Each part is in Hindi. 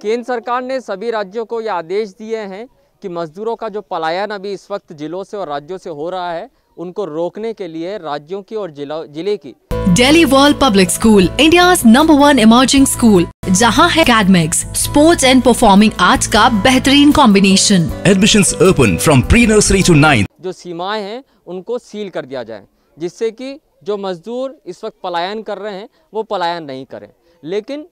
केंद्र सरकार ने सभी राज्यों को यह आदेश दिए हैं कि मजदूरों का जो पलायन अभी इस वक्त जिलों से और राज्यों से हो रहा है उनको रोकने के लिए राज्यों की और जिले की daily world public school India number one emerging school जहां है academics sports and performing arts का बेहतरीन combination admission open from pre nursery to nine जो सीमाएं हैं उनको सील कर दिया जाए जिससे कि जो मजदूर इस वक्त पलायन कर रहे हैं वो पलायन नहीं करें लेकिन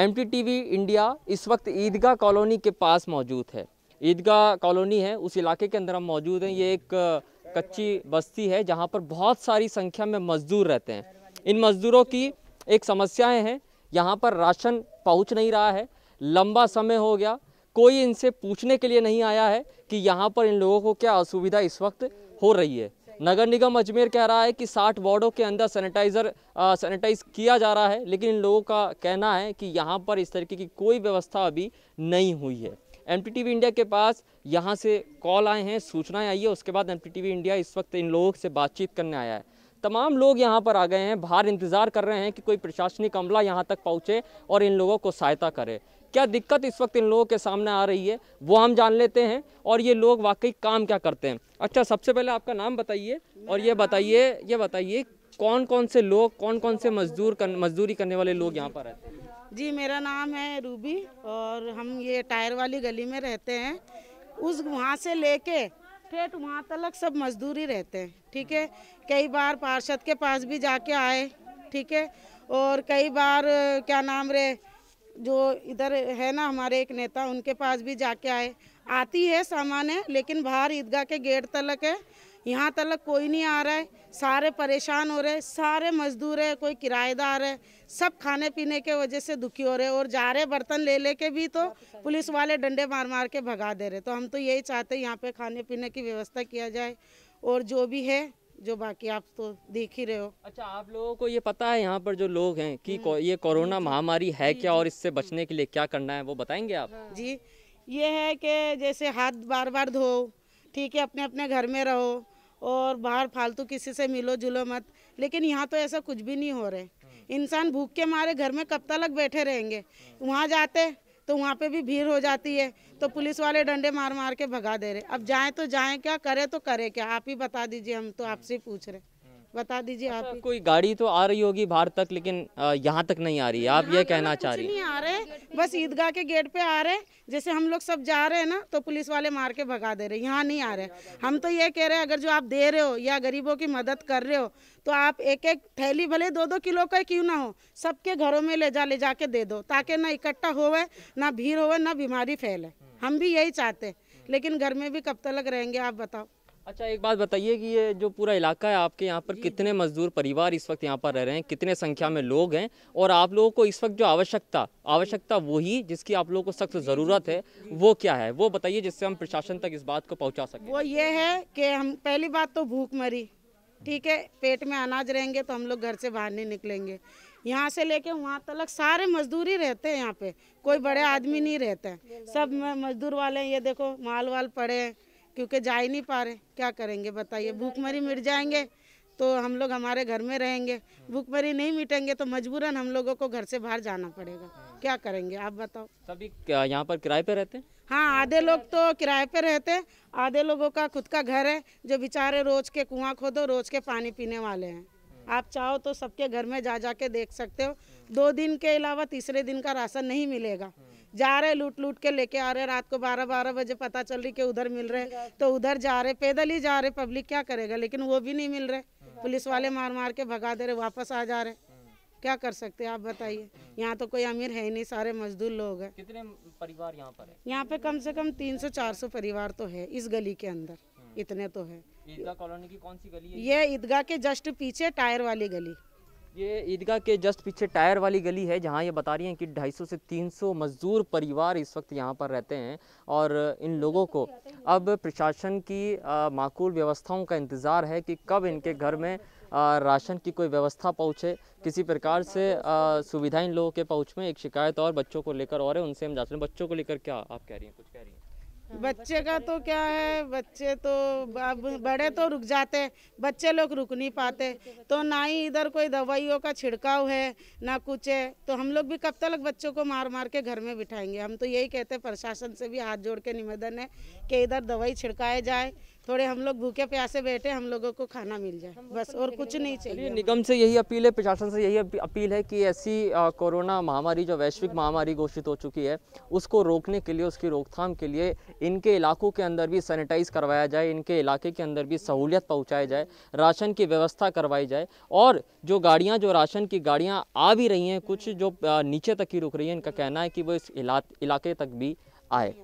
एम इंडिया इस वक्त ईदगाह कॉलोनी के पास मौजूद है ईदगाह कॉलोनी है उस इलाके के अंदर हम मौजूद हैं ये एक कच्ची बस्ती है जहाँ पर बहुत सारी संख्या में मज़दूर रहते हैं इन मज़दूरों की एक समस्याएं हैं यहाँ पर राशन पहुँच नहीं रहा है लंबा समय हो गया कोई इनसे पूछने के लिए नहीं आया है कि यहाँ पर इन लोगों को क्या असुविधा इस वक्त हो रही है नगर निगम अजमेर कह रहा है कि 60 वार्डों के अंदर सैनिटाइज़र सैनिटाइज किया जा रहा है लेकिन इन लोगों का कहना है कि यहाँ पर इस तरीके की कोई व्यवस्था अभी नहीं हुई है एम इंडिया के पास यहाँ से कॉल आए हैं सूचनाएँ आई है उसके बाद एम इंडिया इस वक्त इन लोगों से बातचीत करने आया है तमाम लोग यहाँ पर आ गए हैं बाहर इंतज़ार कर रहे हैं कि कोई प्रशासनिक अमला यहाँ तक पहुँचे और इन लोगों को सहायता करे क्या दिक्कत इस वक्त इन लोगों के सामने आ रही है वो हम जान लेते हैं और ये लोग वाकई काम क्या करते हैं अच्छा सबसे पहले आपका नाम बताइए और ये बताइए ये बताइए कौन कौन से लोग कौन कौन से मजदूर कर, मजदूरी करने वाले लोग यहाँ पर रहते हैं जी मेरा नाम है रूबी और हम ये टायर वाली गली में रहते हैं उस वहाँ से लेके ठेठ वहाँ तलक सब मजदूरी रहते हैं ठीक है कई बार पार्षद के पास भी जाके आए ठीक है और कई बार क्या नाम रे जो इधर है ना हमारे एक नेता उनके पास भी जाके आए आती है है लेकिन बाहर ईदगाह के गेट तलक है यहाँ तलक कोई नहीं आ रहा है सारे परेशान हो रहे सारे मजदूर है कोई किराएदार है सब खाने पीने के वजह से दुखी हो रहे और जा रहे बर्तन ले लेके भी तो पुलिस वाले डंडे मार मार के भगा दे रहे तो हम तो यही चाहते हैं यहाँ पे खाने पीने की व्यवस्था किया जाए और जो भी है जो बाकी आप तो देख ही रहे हो अच्छा आप लोगों को ये पता है यहाँ पर जो लोग हैं कि हम्म। ये कोरोना महामारी है क्या और इससे बचने के लिए क्या करना है वो बताएंगे आप हाँ। जी ये है कि जैसे हाथ बार बार धो ठीक है अपने अपने घर में रहो और बाहर फालतू किसी से मिलो जुलो मत लेकिन यहाँ तो ऐसा कुछ भी नहीं हो रहा है हम्म। इंसान भूख के मारे घर में कब तक बैठे रहेंगे वहाँ जाते तो वहाँ पे भी भीड़ हो जाती है तो पुलिस वाले डंडे मार मार के भगा दे रहे अब जाएँ तो जाए क्या करें तो करें क्या आप ही बता दीजिए हम तो आपसे पूछ रहे बता दीजिए अच्छा, आप कोई गाड़ी तो आ रही होगी बाहर तक लेकिन यहाँ तक नहीं आ रही है आप ये कहना चाह रही नहीं आ रहे बस ईदगाह के गेट पे आ रहे जैसे हम लोग सब जा रहे हैं ना तो पुलिस वाले मार के भगा दे रहे यहाँ नहीं आ रहे हम तो ये कह रहे हैं अगर जो आप दे रहे हो या गरीबों की मदद कर रहे हो तो आप एक एक थैली भले दो दो किलो का क्यों ना हो सबके घरों में ले जा ले जाके दे दो ताकि ना इकट्ठा होवे ना भीड़ होवे ना बीमारी फैले हम भी यही चाहते लेकिन घर में भी कब तक रहेंगे आप बताओ अच्छा एक बात बताइए कि ये जो पूरा इलाका है आपके यहाँ पर कितने मजदूर परिवार इस वक्त यहाँ पर रह रहे हैं कितने संख्या में लोग हैं और आप लोगों को इस वक्त जो आवश्यकता आवश्यकता वही जिसकी आप लोगों को सख्त ज़रूरत है वो क्या है वो बताइए जिससे हम प्रशासन तक इस बात को पहुँचा सकें वो ये है कि हम पहली बात तो भूख मरी ठीक है पेट में अनाज रहेंगे तो हम लोग घर से बाहर नहीं निकलेंगे यहाँ से लेके वहाँ तक सारे मजदूर ही रहते हैं यहाँ पे कोई बड़े आदमी नहीं रहते हैं सब मजदूर वाले हैं ये देखो माल वाल पड़े हैं क्योंकि जा ही नहीं पा रहे क्या करेंगे बताइए भूखमरी तो मिट जाएंगे तो हम लोग हमारे घर में रहेंगे भूखमरी नहीं मिटेंगे तो मजबूरन हम लोगों को घर से बाहर जाना पड़ेगा क्या करेंगे आप बताओ सभी यहाँ पर किराए पे रहते हैं हाँ आधे लोग तो किराए पे रहते हैं आधे लोगों का खुद का घर है जो बेचारे रोज के कुआं खोदो रोज के पानी पीने वाले हैं आप चाहो तो सबके घर में जा जा के देख सकते हो दो दिन के अलावा तीसरे दिन का राशन नहीं मिलेगा जा रहे लूट लूट के लेके आ रहे रात को बारह बारह बजे पता चल रही कि उधर मिल रहे तो उधर जा रहे पैदल ही जा रहे पब्लिक क्या करेगा लेकिन वो भी नहीं मिल रहे पुलिस वाले मार मार के भगा दे रहे वापस आ जा रहे क्या कर सकते हैं आप बताइए यहाँ तो कोई अमीर है ही नहीं सारे मजदूर लोग हैं कितने परिवार यहाँ पर है यहाँ पे कम से कम तीन सौ चार सौ परिवार तो है इस गली के अंदर हम्म। इतने तो है ईदगाह कॉलोनी की कौन सी गली है ये ईदगाह के जस्ट पीछे टायर वाली गली ये ईदगाह के जस्ट पीछे टायर वाली गली है जहाँ ये बता रही हैं कि 250 से 300 मज़दूर परिवार इस वक्त यहाँ पर रहते हैं और इन लोगों को अब प्रशासन की माकूल व्यवस्थाओं का इंतज़ार है कि कब इनके घर में राशन की कोई व्यवस्था पहुँचे किसी प्रकार से सुविधा इन लोगों के पहुँच में एक शिकायत और बच्चों को लेकर और है उनसे हम जाते हैं बच्चों को लेकर क्या आप कह रही हैं कुछ कह रही हैं हाँ, बच्चे का तो क्या है बच्चे तो अब बड़े तो रुक जाते बच्चे लोग रुक नहीं पाते तो ना ही इधर कोई दवाइयों का छिड़काव है ना कुछ है तो हम लोग भी कब तक बच्चों को मार मार के घर में बिठाएंगे हम तो यही कहते हैं प्रशासन से भी हाथ जोड़ के निवेदन है कि इधर दवाई छिड़काए जाए थोड़े हम लोग भूखे प्यासे बैठे हम लोगों को खाना मिल जाए बस और कुछ नहीं चाहिए निगम से यही अपील है प्रशासन से यही अपील है कि ऐसी कोरोना महामारी जो वैश्विक महामारी घोषित हो चुकी है उसको रोकने के लिए उसकी रोकथाम के लिए इनके इलाकों के अंदर भी सैनिटाइज करवाया जाए इनके इलाके के अंदर भी सहूलियत पहुँचाई जाए राशन की व्यवस्था करवाई जाए और जो गाड़ियाँ जो राशन की गाड़ियाँ आ भी रही हैं कुछ जो नीचे तक ही रुक रही हैं इनका कहना है कि वो इस इलाके तक भी आए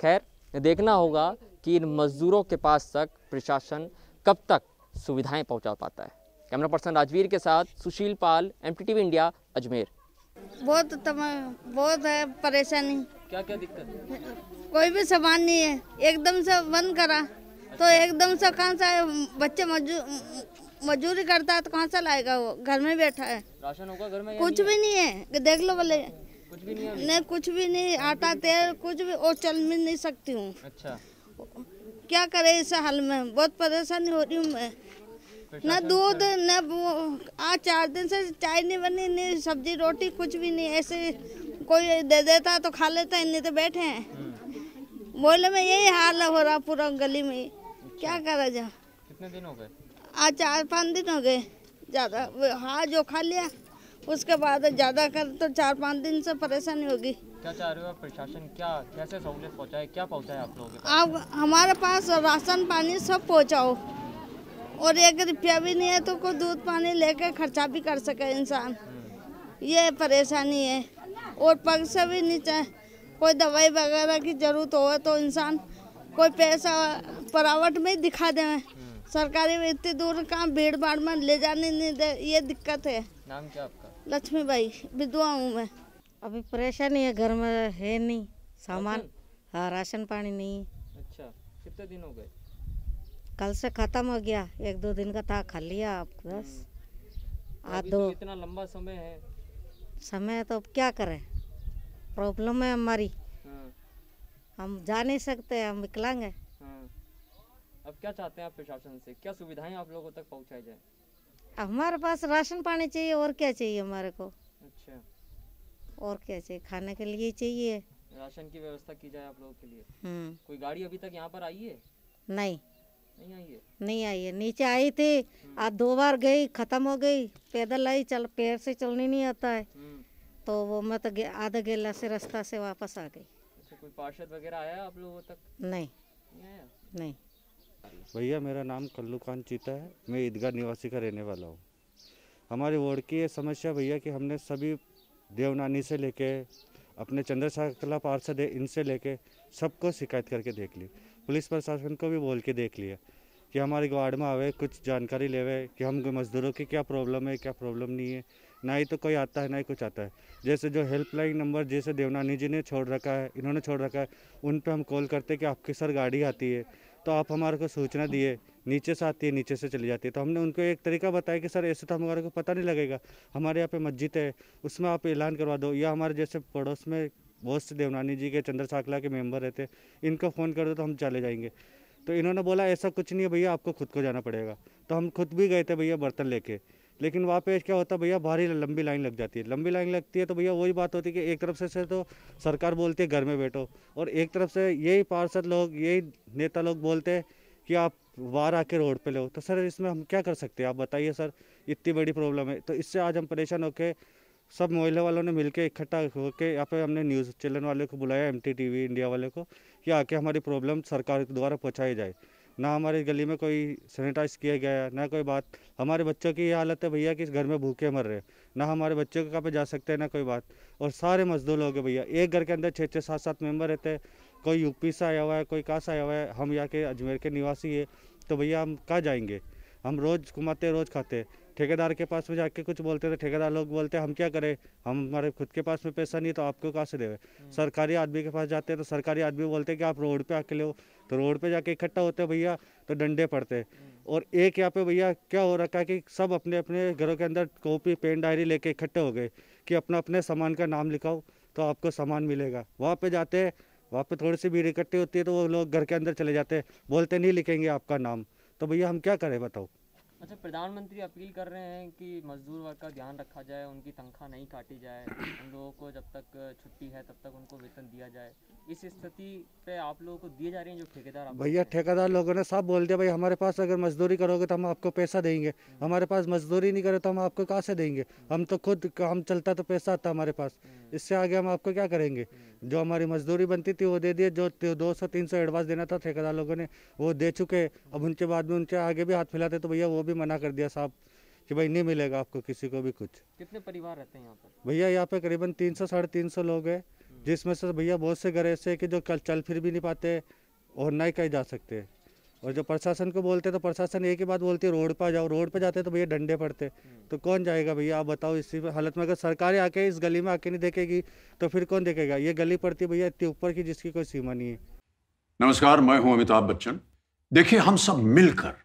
खैर देखना होगा कि इन मज़दूरों के पास तक प्रशासन कब तक सुविधाएं पहुंचा पाता है कैमरा पर्सन राजवीर के साथ सुशील पाल एम इंडिया अजमेर बहुत बहुत है परेशानी क्या क्या दिक्कत है? कोई भी सामान नहीं है एकदम से बंद करा तो अच्छा। तो एकदम से कहाँ सा बच्चे मजू मजूरी करता है तो कहाँ से लाएगा वो घर में बैठा है राशन होगा घर में कुछ भी नहीं है देख लो बोले कुछ भी नहीं, नहीं कुछ भी नहीं आटा तेल कुछ भी और चल भी नहीं सकती हूँ अच्छा क्या करे इस हाल में बहुत परेशानी हो रही हूँ मैं न दूध न आज चार दिन से चाय नहीं बनी नहीं सब्जी रोटी कुछ भी नहीं ऐसे कोई दे देता तो खा लेता नहीं तो बैठे हैं हम्म। बोले में यही हाल हो रहा पूरा गली में क्या अच्छा। करा जा कितने दिन हो गए आज चार पाँच दिन हो गए ज़्यादा हाँ जो खा लिया उसके बाद ज़्यादा कर तो चार पाँच दिन से परेशानी होगी क्या चाह रहे हो आप प्रशासन क्या कैसे सहूलियत पहुँचाए क्या पहुँचाए आप लोगों के आप हमारे पास राशन पानी सब पहुँचाओ और एक रुपया भी नहीं है तो कोई दूध पानी लेकर खर्चा भी कर सके इंसान हम्म। ये परेशानी है और पग से भी नीचे कोई दवाई वगैरह की ज़रूरत हो तो इंसान कोई पैसा परावट में दिखा दे सरकारी में इतनी दूर काम भीड़ भाड़ में ले जाने नहीं दे ये दिक्कत है नाम क्या आपका लक्ष्मी भाई विधवा हूँ मैं अभी परेशानी है घर में है नहीं सामान अच्छा। हाँ राशन पानी नहीं अच्छा कितने दिन हो गए कल से खत्म हो गया एक दो दिन का था खा लिया आप बस हम्म। आ दो तो इतना लंबा समय है समय तो अब क्या करें प्रॉब्लम है हमारी हाँ। हम जा नहीं सकते हम विकलांग हैं अब क्या चाहते हैं आप प्रशासन से क्या सुविधाएं आप लोगों तक पहुंचाई जाए हमारे पास राशन पानी चाहिए और क्या चाहिए हमारे को अच्छा और क्या चाहिए खाने के लिए चाहिए राशन की व्यवस्था की जाए आप लोगों के लिए हम्म। कोई गाड़ी अभी तक यहाँ पर आई है नहीं नहीं आई है नहीं आई है नीचे आई थी हम्म। आज दो बार गई खत्म हो गई पैदल आई चल पैर से चलने नहीं आता है हम्म। तो वो मैं तो आधा गेला से रास्ता से वापस आ गई अच्छा कोई पार्षद वगैरह आया आप लोगों तक नहीं नहीं, नहीं। भैया मेरा नाम कल्लूकान चीता है मैं ईदगाह निवासी का रहने वाला हूँ हमारे वार्ड की ये समस्या भैया कि हमने सभी देवनानी से लेके अपने चंद्रशाला पार्षद है इनसे लेके सबको शिकायत करके देख ली पुलिस प्रशासन को भी बोल के देख लिया कि हमारे वार्ड में आवे कुछ जानकारी लेवे कि हम मजदूरों की क्या प्रॉब्लम है क्या प्रॉब्लम नहीं है ना ही तो कोई आता है ना ही कुछ आता है जैसे जो हेल्पलाइन नंबर जैसे देवनानी जी ने छोड़ रखा है इन्होंने छोड़ रखा है उन पर हम कॉल करते कि आपकी सर गाड़ी आती है तो आप हमारे को सूचना दिए नीचे से आती है नीचे से चली जाती है तो हमने उनको एक तरीका बताया कि सर ऐसे तो हमारे को पता नहीं लगेगा हमारे यहाँ पे मस्जिद है उसमें आप ऐलान करवा दो या हमारे जैसे पड़ोस में बहुत से देवनानी जी के चंद्र साखला के मेंबर रहते इनको फ़ोन कर दो तो हम चले जाएंगे तो इन्होंने बोला ऐसा कुछ नहीं है भैया आपको खुद को जाना पड़ेगा तो हम खुद भी गए थे भैया बर्तन लेके लेकिन वहाँ पे क्या होता है भैया भारी लंबी लाइन लग जाती है लंबी लाइन लगती है तो भैया वही बात होती है कि एक तरफ से से तो सरकार बोलती है घर में बैठो और एक तरफ से यही पार्षद लोग यही नेता लोग बोलते हैं कि आप बाहर आके रोड पे लो तो सर इसमें हम क्या कर सकते हैं आप बताइए सर इतनी बड़ी प्रॉब्लम है तो इससे आज हम परेशान होके सब मोहल्ले वालों ने मिलके इकट्ठा होके यहाँ पे हमने न्यूज़ चैनल वाले को बुलाया एम टी इंडिया वाले को कि आके हमारी प्रॉब्लम सरकार द्वारा पहुँचाई जाए ना हमारे गली में कोई सैनिटाइज किया गया है ना कोई बात हमारे बच्चों की ये हालत है भैया कि इस घर में भूखे मर रहे ना हमारे बच्चों के कहाँ पे जा सकते हैं ना कोई बात और सारे मजदूर लोग भैया एक घर के अंदर छः छः सात सात मेंबर रहते हैं कोई यूपी से आया हुआ है कोई कहाँ से आया हुआ है हम यहाँ के अजमेर के निवासी है तो भैया हम कहाँ जाएंगे हम रोज़ घुमाते रोज़ खाते ठेकेदार के पास में जाके कुछ बोलते थे ठेकेदार लोग बोलते हम क्या करें हम हमारे खुद के पास में पैसा नहीं तो आपको कहाँ से देवे हम्म। सरकारी आदमी के पास जाते हैं तो सरकारी आदमी बोलते हैं कि आप रोड पे आके ले तो रोड पे जाके इकट्ठा होते भैया तो डंडे पड़ते हम्म। और एक यहाँ पे भैया क्या हो रखा है कि सब अपने अपने घरों के अंदर कॉपी पेन डायरी लेके इकट्ठे हो गए कि अपना अपने सामान का नाम लिखाओ तो आपको सामान मिलेगा वहाँ पे जाते हैं वहाँ पे थोड़ी सी भीड़ इकट्ठी होती है तो वो लोग घर के अंदर चले जाते हैं बोलते नहीं लिखेंगे आपका नाम तो भैया हम क्या करें बताओ अच्छा प्रधानमंत्री अपील कर रहे हैं कि मजदूर वर्ग का ध्यान रखा जाए उनकी तनख्वाह नहीं काटी जाए उन लोगों को जब तक छुट्टी है तब तक उनको वेतन दिया जाए इस स्थिति पे आप लोगों को दिए जा रहे हैं जो ठेकेदार भैया ठेकेदार लोगों ने सब बोल दिया भाई हमारे पास अगर मजदूरी करोगे तो हम आपको पैसा देंगे हमारे पास मजदूरी नहीं करे तो हम आपको कहाँ से देंगे हम तो खुद काम चलता तो पैसा आता हमारे पास इससे आगे हम आपको क्या करेंगे जो हमारी मजदूरी बनती थी वो दे दिए जो दो सौ तीन एडवांस देना था ठेकेदार लोगों ने वो दे चुके अब उनके बाद में उनके आगे भी हाथ फैलाते तो भैया वो भी मना कर दिया साहब कि भाई नहीं मिलेगा आपको किसी को भी कुछ कितने परिवार रहते हैं यहाँ पर भैया यहाँ पे करीबन तीन सौ साढ़े तीन सौ लोग हैं हम्म। जिसमें से भैया बहुत से घर ऐसे हैं कि जो कल चल फिर भी नहीं पाते और ना ही कहीं जा सकते और जो प्रशासन को बोलते तो प्रशासन एक ही बात बोलती है रोड पर जाओ रोड पर जाते तो भैया डंडे पड़ते हम्म। तो कौन जाएगा भैया आप बताओ इसी हालत में अगर सरकारें आके इस गली में आके नहीं देखेगी तो फिर कौन देखेगा ये गली पड़ती भैया इतनी ऊपर की जिसकी कोई सीमा नहीं है नमस्कार मैं हूं अमिताभ बच्चन देखिए हम सब मिलकर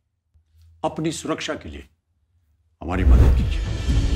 अपनी सुरक्षा के लिए हमारी मदद कीजिए